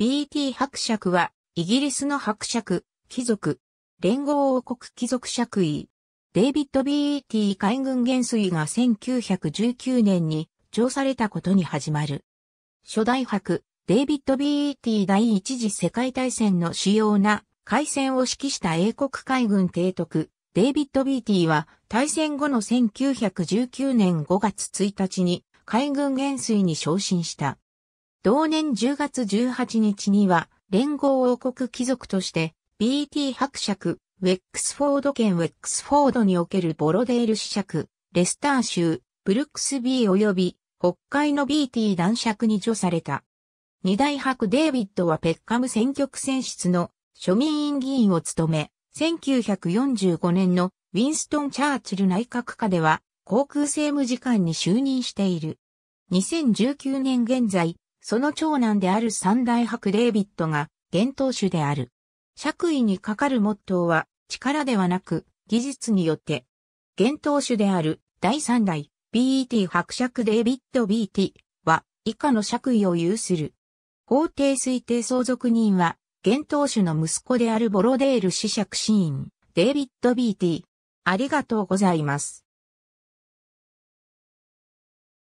BT 伯爵は、イギリスの伯爵、貴族、連合王国貴族爵位。デイビッド・ BT 海軍元帥が1919年に調されたことに始まる。初代伯、デイビッド・ BT 第一次世界大戦の主要な海戦を指揮した英国海軍提督、デイビッド・ BT は大戦後の1919年5月1日に海軍元帥に昇進した。同年10月18日には、連合王国貴族として、BT 伯爵、ウェックスフォード県ウェックスフォードにおけるボロデール子爵、レスター州、ブルックスビー及び、北海の BT 男爵に除された。二大伯デイビッドはペッカム選挙区選出の庶民院議員を務め、1945年のウィンストン・チャーチル内閣下では航空政務次官に就任している。2019年現在、その長男である三大伯デイビッドが、現当主である。爵位にかかるモットーは、力ではなく、技術によって。現当主である、第三代、BET 伯爵デイビッド BT は、以下の爵位を有する。法定推定相続人は、現当主の息子であるボロデール子爵シーン、デイビッド BT。ありがとうございます。